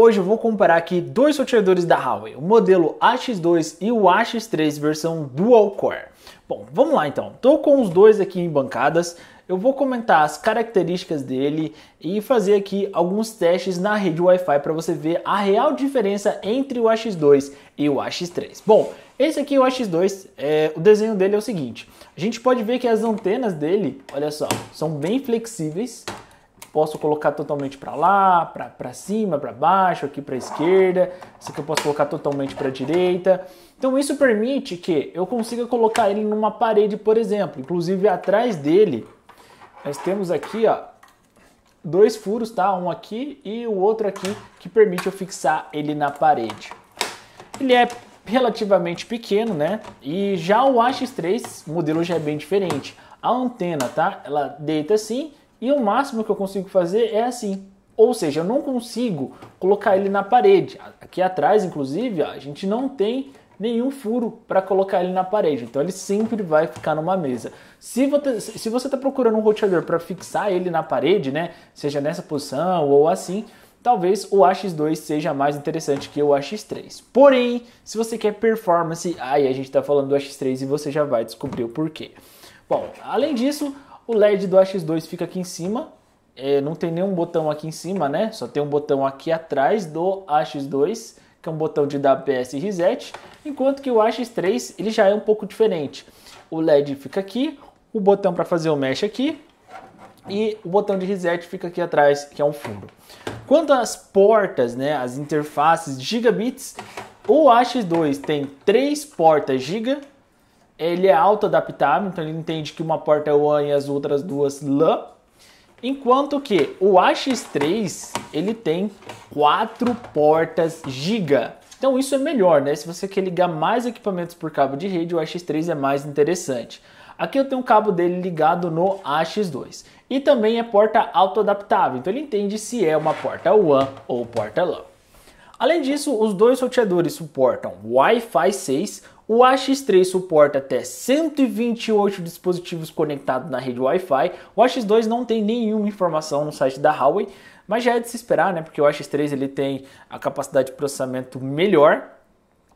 Hoje eu vou comparar aqui dois roteadores da Huawei, o modelo AX2 e o AX3 versão Dual Core. Bom, vamos lá então. Estou com os dois aqui em bancadas. Eu vou comentar as características dele e fazer aqui alguns testes na rede Wi-Fi para você ver a real diferença entre o AX2 e o AX3. Bom, esse aqui é o AX2, é, o desenho dele é o seguinte. A gente pode ver que as antenas dele, olha só, são bem flexíveis posso colocar totalmente para lá, para cima, para baixo, aqui para esquerda. Isso aqui eu posso colocar totalmente para direita. Então isso permite que eu consiga colocar ele numa parede, por exemplo. Inclusive atrás dele, nós temos aqui, ó, dois furos, tá? Um aqui e o outro aqui que permite eu fixar ele na parede. Ele é relativamente pequeno, né? E já o AX3, o modelo já é bem diferente. A antena, tá? Ela deita assim e o máximo que eu consigo fazer é assim. Ou seja, eu não consigo colocar ele na parede. Aqui atrás, inclusive, a gente não tem nenhum furo para colocar ele na parede. Então ele sempre vai ficar numa mesa. Se você está procurando um roteador para fixar ele na parede, né, seja nessa posição ou assim, talvez o AX2 seja mais interessante que o AX3. Porém, se você quer performance, aí a gente está falando do AX3 e você já vai descobrir o porquê. Bom, além disso, o LED do AX2 fica aqui em cima, é, não tem nenhum botão aqui em cima, né? Só tem um botão aqui atrás do AX2, que é um botão de WPS e reset, enquanto que o AX3 ele já é um pouco diferente. O LED fica aqui, o botão para fazer o mesh aqui e o botão de reset fica aqui atrás, que é um fundo. Quanto às portas, né, as interfaces gigabits, o AX2 tem três portas giga ele é auto-adaptável, então ele entende que uma porta é WAN e as outras duas LAN. Enquanto que o AX3, ele tem quatro portas giga. Então isso é melhor, né? Se você quer ligar mais equipamentos por cabo de rede, o AX3 é mais interessante. Aqui eu tenho o cabo dele ligado no AX2. E também é porta auto-adaptável, então ele entende se é uma porta WAN ou porta LAN. Além disso, os dois roteadores suportam Wi-Fi 6, o AX3 suporta até 128 dispositivos conectados na rede Wi-Fi. O AX2 não tem nenhuma informação no site da Huawei, mas já é de se esperar, né? Porque o AX3 ele tem a capacidade de processamento melhor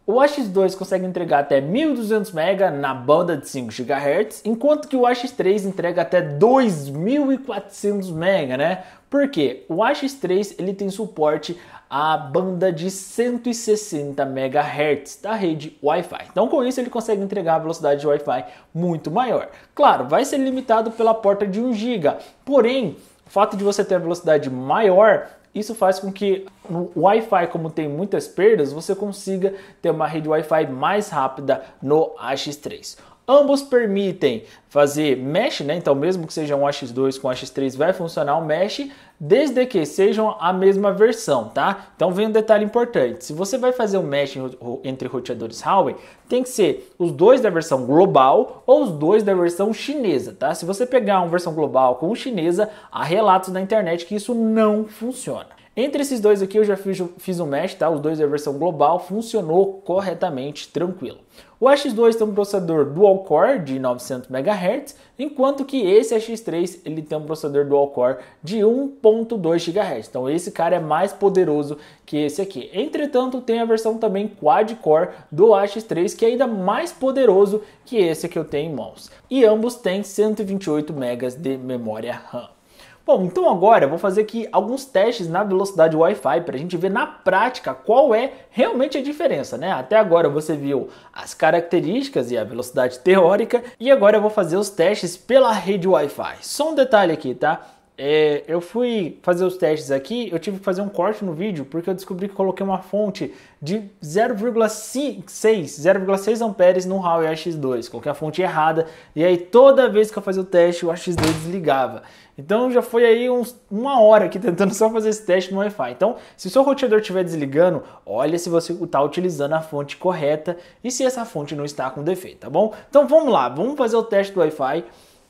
o ax 2 consegue entregar até 1200 MB na banda de 5 GHz, enquanto que o ax 3 entrega até 2400 MB, né? Porque o ax 3 ele tem suporte à banda de 160 MHz da rede Wi-Fi. Então com isso ele consegue entregar a velocidade de Wi-Fi muito maior. Claro, vai ser limitado pela porta de 1 GB. Porém, o fato de você ter a velocidade maior isso faz com que no Wi-Fi, como tem muitas perdas, você consiga ter uma rede Wi-Fi mais rápida no AX3. Ambos permitem fazer mesh, né? então mesmo que seja um AX2 com AX3 vai funcionar o mesh, desde que sejam a mesma versão, tá? Então vem um detalhe importante, se você vai fazer um mesh entre roteadores Huawei, tem que ser os dois da versão global ou os dois da versão chinesa, tá? Se você pegar uma versão global com chinesa, há relatos na internet que isso não funciona. Entre esses dois aqui eu já fiz, fiz um match, tá? Os dois é a versão global, funcionou corretamente, tranquilo. O X2 tem um processador dual-core de 900 MHz, enquanto que esse X3 ele tem um processador dual-core de 1.2 GHz. Então esse cara é mais poderoso que esse aqui. Entretanto, tem a versão também quad-core do X3, que é ainda mais poderoso que esse que eu tenho em mãos. E ambos têm 128 MB de memória RAM. Bom, então agora eu vou fazer aqui alguns testes na velocidade Wi-Fi para a gente ver na prática qual é realmente a diferença, né? Até agora você viu as características e a velocidade teórica e agora eu vou fazer os testes pela rede Wi-Fi. Só um detalhe aqui, tá? é, eu fui fazer os testes aqui, eu tive que fazer um corte no vídeo porque eu descobri que eu coloquei uma fonte de 0,6 0,6 amperes no Huawei AX2, coloquei a fonte errada e aí toda vez que eu fazia o teste o AX2 desligava. Então já foi aí uns, uma hora aqui tentando só fazer esse teste no Wi-Fi. Então, se o seu roteador estiver desligando, olha se você está utilizando a fonte correta e se essa fonte não está com defeito, tá bom? Então vamos lá, vamos fazer o teste do Wi-Fi.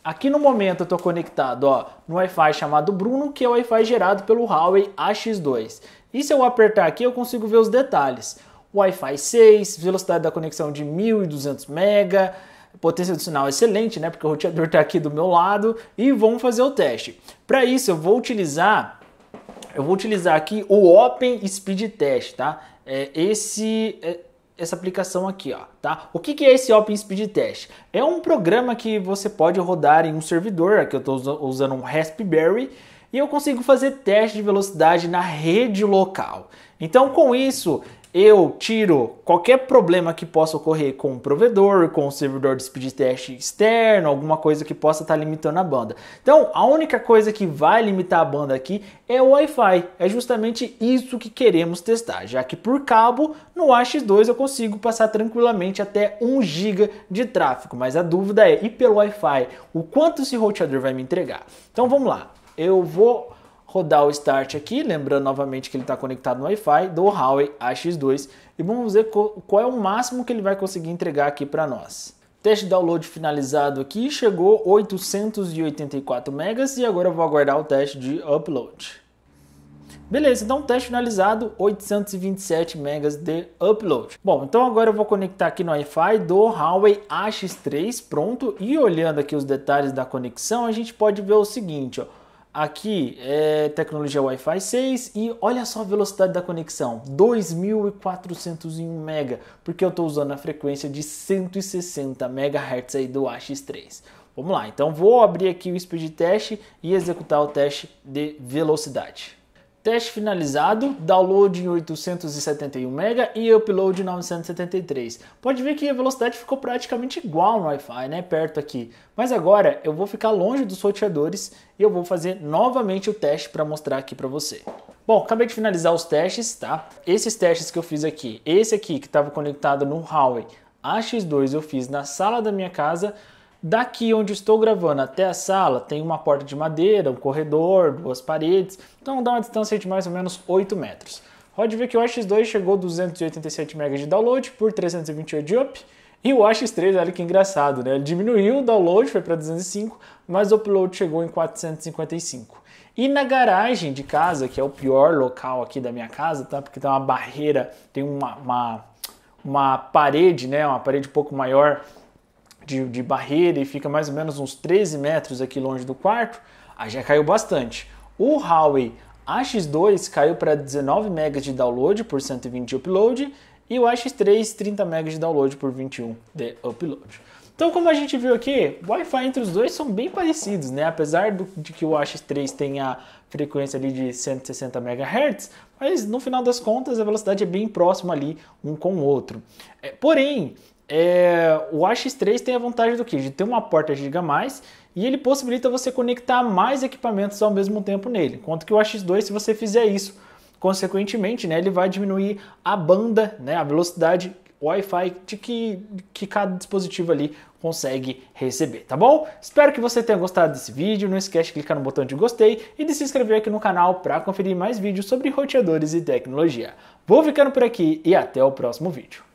Aqui no momento eu estou conectado ó, no Wi-Fi chamado Bruno, que é o Wi-Fi gerado pelo Huawei AX2. E se eu apertar aqui eu consigo ver os detalhes. Wi-Fi 6, velocidade da conexão de 1200 MB, potência do sinal excelente, né? Porque o roteador está aqui do meu lado e vamos fazer o teste. Para isso eu vou utilizar eu vou utilizar aqui o Open Speed Test, tá? É, esse é, essa aplicação aqui, ó, tá? O que, que é esse Open Speed Test? É um programa que você pode rodar em um servidor, aqui eu estou usando um Raspberry, e eu consigo fazer teste de velocidade na rede local. Então, com isso, eu tiro qualquer problema que possa ocorrer com o provedor, com o servidor de speed test externo, alguma coisa que possa estar limitando a banda. Então, a única coisa que vai limitar a banda aqui é o Wi-Fi. É justamente isso que queremos testar, já que por cabo, no AX2 eu consigo passar tranquilamente até 1 GB de tráfego, mas a dúvida é, e pelo Wi-Fi, o quanto esse roteador vai me entregar? Então, vamos lá eu vou rodar o Start aqui, lembrando novamente que ele está conectado no Wi-Fi do Huawei AX2 e vamos ver qual é o máximo que ele vai conseguir entregar aqui para nós. Teste download finalizado aqui, chegou 884 megas e agora vou aguardar o teste de upload. Beleza, então teste finalizado, 827 megas de upload. Bom, então agora eu vou conectar aqui no Wi-Fi do Huawei AX3, pronto. E olhando aqui os detalhes da conexão, a gente pode ver o seguinte, ó. Aqui é tecnologia Wi-Fi 6 e olha só a velocidade da conexão, 2.401 MB, porque eu estou usando a frequência de 160 MHz aí do AX3. Vamos lá, então vou abrir aqui o speed test e executar o teste de velocidade. Teste finalizado, download em 871 MB e upload em 973. Pode ver que a velocidade ficou praticamente igual no Wi-Fi, né, perto aqui. Mas agora eu vou ficar longe dos roteadores e eu vou fazer novamente o teste para mostrar aqui para você. Bom, acabei de finalizar os testes, tá? Esses testes que eu fiz aqui, esse aqui que estava conectado no Huawei AX2 eu fiz na sala da minha casa Daqui onde estou gravando até a sala tem uma porta de madeira, um corredor, duas paredes, então dá uma distância de mais ou menos 8 metros. Pode ver que o X2 chegou 287 MB de download por 328 de up, e o X3, olha que engraçado, né? Ele diminuiu o download, foi para 205, mas o upload chegou em 455. E na garagem de casa, que é o pior local aqui da minha casa, tá? Porque tem uma barreira, tem uma, uma, uma parede, né? Uma parede um pouco maior de, de barreira e fica mais ou menos uns 13 metros aqui longe do quarto, aí já caiu bastante. O Huawei AX2 caiu para 19 MB de download por 120 de upload e o AX3 30 MB de download por 21 de upload. Então, como a gente viu aqui, Wi-Fi entre os dois são bem parecidos, né? Apesar do, de que o AX3 tem a frequência ali de 160 MHz, mas no final das contas a velocidade é bem próxima ali um com o outro. É, porém, é, o AX 3 tem a vantagem do que? De ter uma porta giga mais e ele possibilita você conectar mais equipamentos ao mesmo tempo nele. Enquanto que o AX2, se você fizer isso, consequentemente, né, ele vai diminuir a banda, né, a velocidade Wi-Fi de que, que cada dispositivo ali consegue receber, tá bom? Espero que você tenha gostado desse vídeo, não esquece de clicar no botão de gostei e de se inscrever aqui no canal para conferir mais vídeos sobre roteadores e tecnologia. Vou ficando por aqui e até o próximo vídeo.